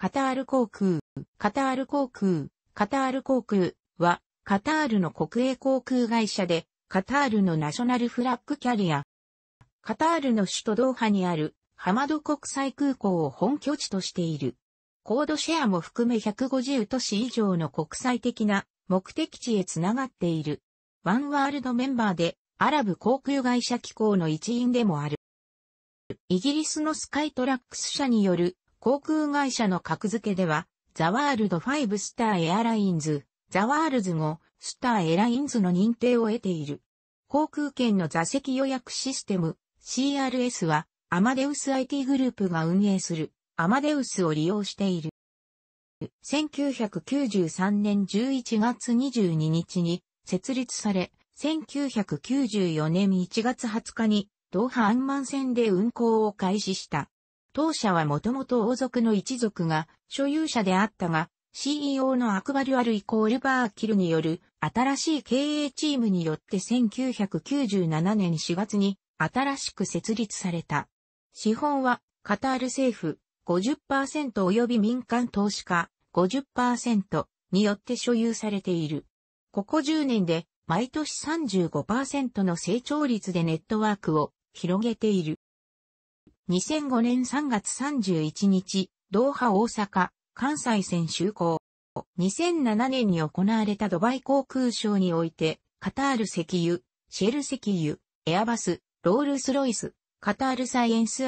カタール航空、カタール航空、カタール航空は、カタールの国営航空会社で、カタールのナショナルフラッグキャリア。カタールの首都ドーハにある、ハマド国際空港を本拠地としている。コードシェアも含め150都市以上の国際的な目的地へつながっている。ワンワールドメンバーで、アラブ航空会社機構の一員でもある。イギリスのスカイトラックス社による航空会社の格付けでは、ザワールド5スターエアラインズ、ザワールズ5、スターエラインズの認定を得ている。航空券の座席予約システム、CRS は、アマデウス IT グループが運営する、アマデウスを利用している。1993年11月22日に設立され、1994年1月20日に、ドーハアンマン線で運行を開始した。当社はもともと王族の一族が所有者であったが、CEO のアクバリュアルイコールバーキルによる新しい経営チームによって1997年4月に新しく設立された。資本はカタール政府50%及び民間投資家50%によって所有されている。ここ10年で毎年35%の成長率でネットワークを広げている。2005年3月31日、ドーハ大阪、関西線就航。2007年に行われたドバイ航空ショーにおいて、カタール石油、シェル石油、エアバス、ロールスロイス、カタールサイエンス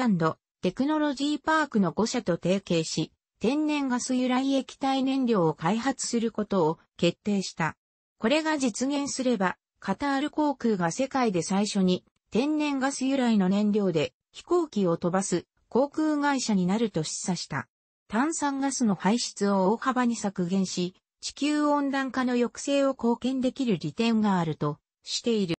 テクノロジーパークの5社と提携し、天然ガス由来液体燃料を開発することを決定した。これが実現すれば、カタール航空が世界で最初に天然ガス由来の燃料で飛行機を飛ばす航空会社になると示唆した。炭酸ガスの排出を大幅に削減し、地球温暖化の抑制を貢献できる利点があるとしている。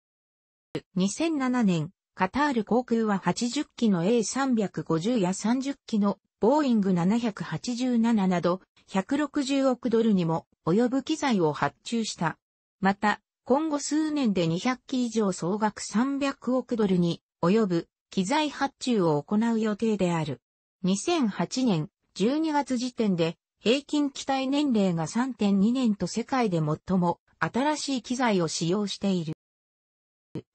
2007年、カタール航空は80機の A350 や30機のボーイング787など160億ドルにも及ぶ機材を発注した。また、今後数年で200機以上総額300億ドルに及ぶ機材発注を行う予定である。2008年12月時点で平均機体年齢が3.2年と世界で最も新しい機材を使用している。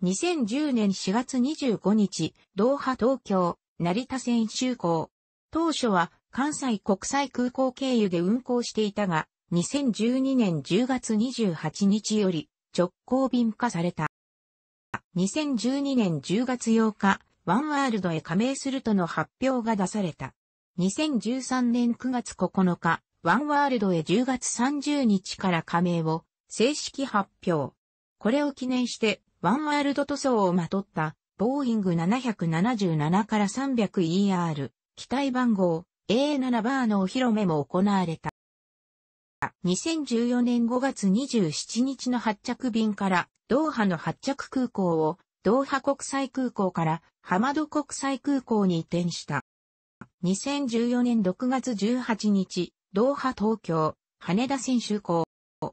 2010年4月25日、ドーハ東京、成田線就航。当初は関西国際空港経由で運航していたが、2012年10月28日より直行便化された。2012年10月8日、ワンワールドへ加盟するとの発表が出された。2013年9月9日、ワンワールドへ10月30日から加盟を正式発表。これを記念して、ワンワールド塗装をまとった、ボーイング777から 300ER、機体番号 A7 バーのお披露目も行われた。2014年5月27日の発着便からドーハの発着空港をドーハ国際空港からハマド国際空港に移転した。2014年6月18日、ドーハ東京、羽田選手港。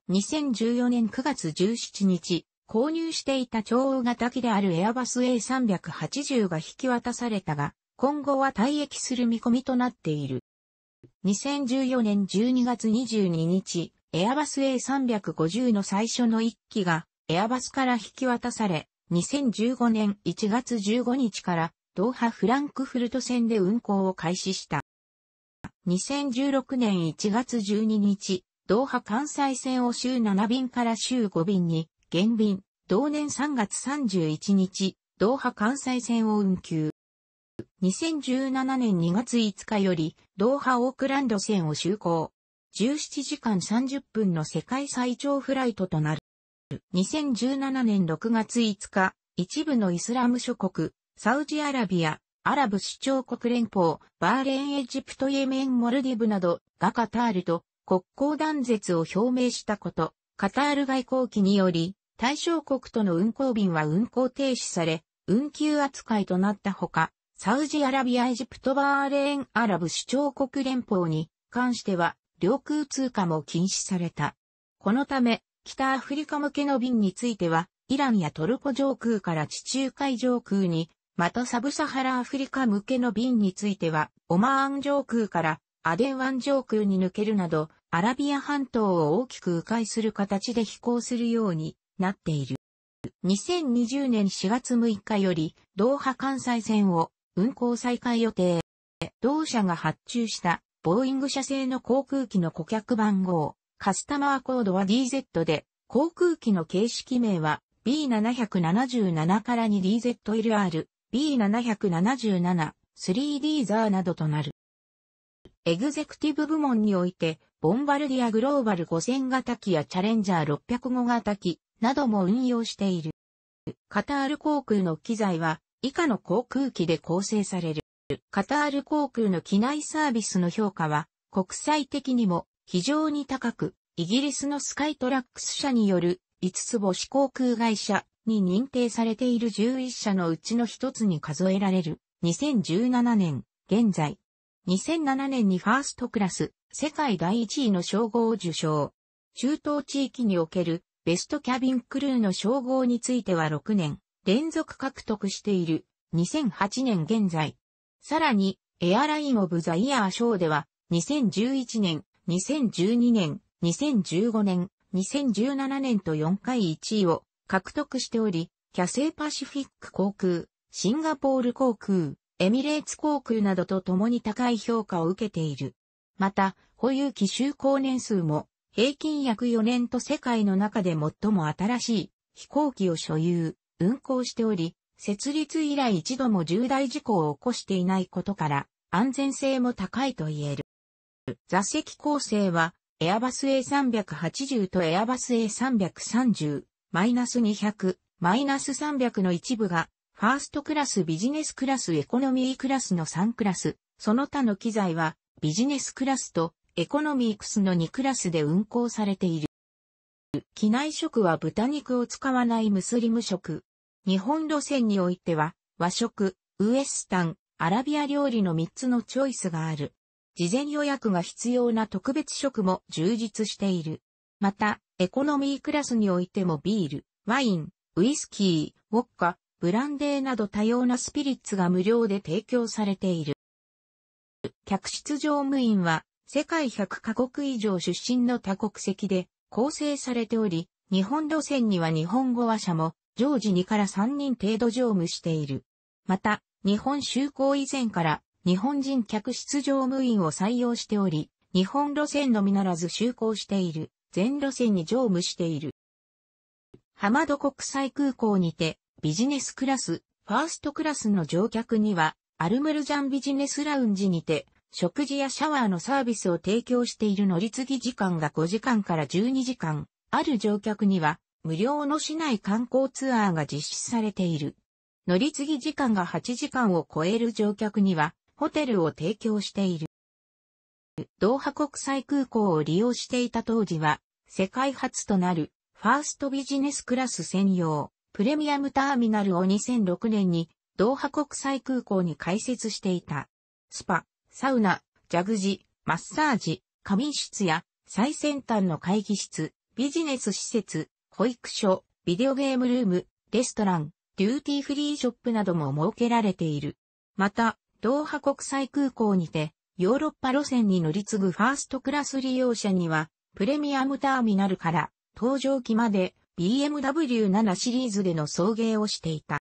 2014年9月17日、購入していた超大型機であるエアバス A380 が引き渡されたが、今後は退役する見込みとなっている。2014年12月22日、エアバス A350 の最初の1機がエアバスから引き渡され、2015年1月15日からドーハフランクフルト線で運行を開始した。2016年1月12日、ドーハ関西線を週7便から週5便に減便、同年3月31日、ドーハ関西線を運休。2017年2月5日より、ドーハオークランド線を就航。17時間30分の世界最長フライトとなる。2017年6月5日、一部のイスラム諸国、サウジアラビア、アラブ首長国連邦、バーレーンエジプトイエメンモルディブなどがカタールと国交断絶を表明したこと、カタール外交機により、対象国との運航便は運航停止され、運休扱いとなったほか、サウジアラビアエジプトバーレーンアラブ首長国連邦に関しては、領空通過も禁止された。このため、北アフリカ向けの便については、イランやトルコ上空から地中海上空に、またサブサハラアフリカ向けの便については、オマーン上空からアデン湾上空に抜けるなど、アラビア半島を大きく迂回する形で飛行するようになっている。2020年4月6日より、ドーハ関西線を運行再開予定。同社が発注した、ボーイング社製の航空機の顧客番号カスタマーコードは DZ で、航空機の形式名は B777 から 2DZLR、B777、3D ザーなどとなる。エグゼクティブ部門において、ボンバルディアグローバル5000型機やチャレンジャー605型機なども運用している。カタール航空の機材は以下の航空機で構成される。カタール航空の機内サービスの評価は国際的にも非常に高く、イギリスのスカイトラックス社による5つ星航空会社に認定されている11社のうちの一つに数えられる2017年現在。2007年にファーストクラス世界第1位の称号を受賞。中東地域におけるベストキャビンクルーの称号については6年連続獲得している2008年現在。さらにエアラインオブザイヤー賞では2011年2012年、2015年、2017年と4回1位を獲得しており、キャセイパシフィック航空、シンガポール航空、エミレーツ航空などと共に高い評価を受けている。また、保有期就航年数も平均約4年と世界の中で最も新しい飛行機を所有、運航しており、設立以来一度も重大事故を起こしていないことから安全性も高いと言える。座席構成は、エアバス A380 とエアバス A330、マイナス200、マイナス300の一部が、ファーストクラスビジネスクラスエコノミークラスの3クラス、その他の機材は、ビジネスクラスとエコノミークスの2クラスで運行されている。機内食は豚肉を使わないムスリム食。日本路線においては、和食、ウエスタン、アラビア料理の3つのチョイスがある。事前予約が必要な特別食も充実している。また、エコノミークラスにおいてもビール、ワイン、ウイスキー、ウォッカ、ブランデーなど多様なスピリッツが無料で提供されている。客室乗務員は世界100カ国以上出身の多国籍で構成されており、日本路線には日本語話者も常時2から3人程度乗務している。また、日本就航以前から日本人客室乗務員を採用しており、日本路線のみならず就航している、全路線に乗務している。浜戸国際空港にて、ビジネスクラス、ファーストクラスの乗客には、アルムルジャンビジネスラウンジにて、食事やシャワーのサービスを提供している乗り継ぎ時間が5時間から12時間、ある乗客には、無料の市内観光ツアーが実施されている。乗り継ぎ時間が8時間を超える乗客には、ホテルを提供している。ドーハ国際空港を利用していた当時は、世界初となるファーストビジネスクラス専用プレミアムターミナルを2006年にドーハ国際空港に開設していた。スパ、サウナ、ジャグジ、マッサージ、仮眠室や最先端の会議室、ビジネス施設、保育所、ビデオゲームルーム、レストラン、デューティーフリーショップなども設けられている。また、ドーハ国際空港にて、ヨーロッパ路線に乗り継ぐファーストクラス利用者には、プレミアムターミナルから搭乗機まで BMW7 シリーズでの送迎をしていた。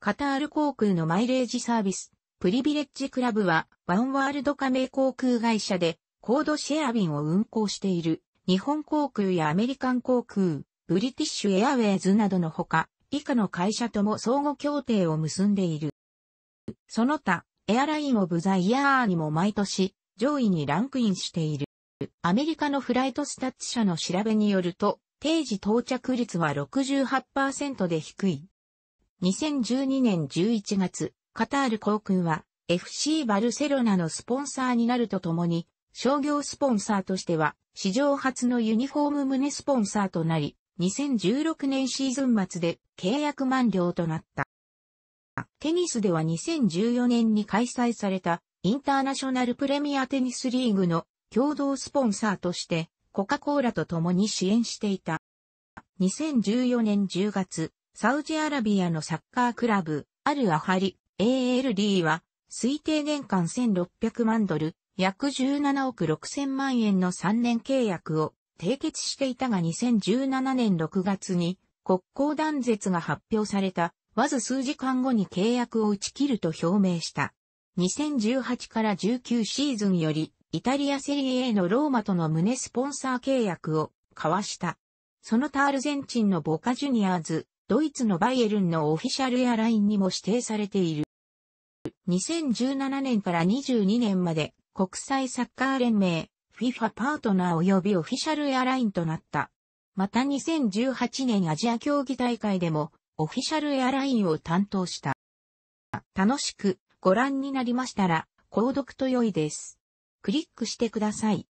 カタール航空のマイレージサービス、プリビレッジクラブは、ワンワールド加盟航空会社で、コードシェア便を運航している、日本航空やアメリカン航空、ブリティッシュエアウェイズなどのほか、以下の会社とも相互協定を結んでいる。その他、エアラインオブザイヤーにも毎年上位にランクインしている。アメリカのフライトスタッツ社の調べによると、定時到着率は68%で低い。2012年11月、カタール航空は FC バルセロナのスポンサーになるとともに、商業スポンサーとしては史上初のユニフォーム胸スポンサーとなり、2016年シーズン末で契約満了となった。テニスでは2014年に開催されたインターナショナルプレミアテニスリーグの共同スポンサーとしてコカ・コーラと共に支援していた。2014年10月、サウジアラビアのサッカークラブ、アル・アハリ、ALD は、推定年間1600万ドル、約17億6000万円の3年契約を締結していたが2017年6月に国交断絶が発表されたわず数時間後に契約を打ち切ると表明した。2018から19シーズンより、イタリアセリエのローマとの胸スポンサー契約を交わした。その他アルゼンチンのボカジュニアーズ、ドイツのバイエルンのオフィシャルエアラインにも指定されている。2017年から22年まで国際サッカー連盟 FIFA パートナー及びオフィシャルエアラインとなった。また2018年アジア競技大会でもオフィシャルエアラインを担当した。楽しくご覧になりましたら、購読と良いです。クリックしてください。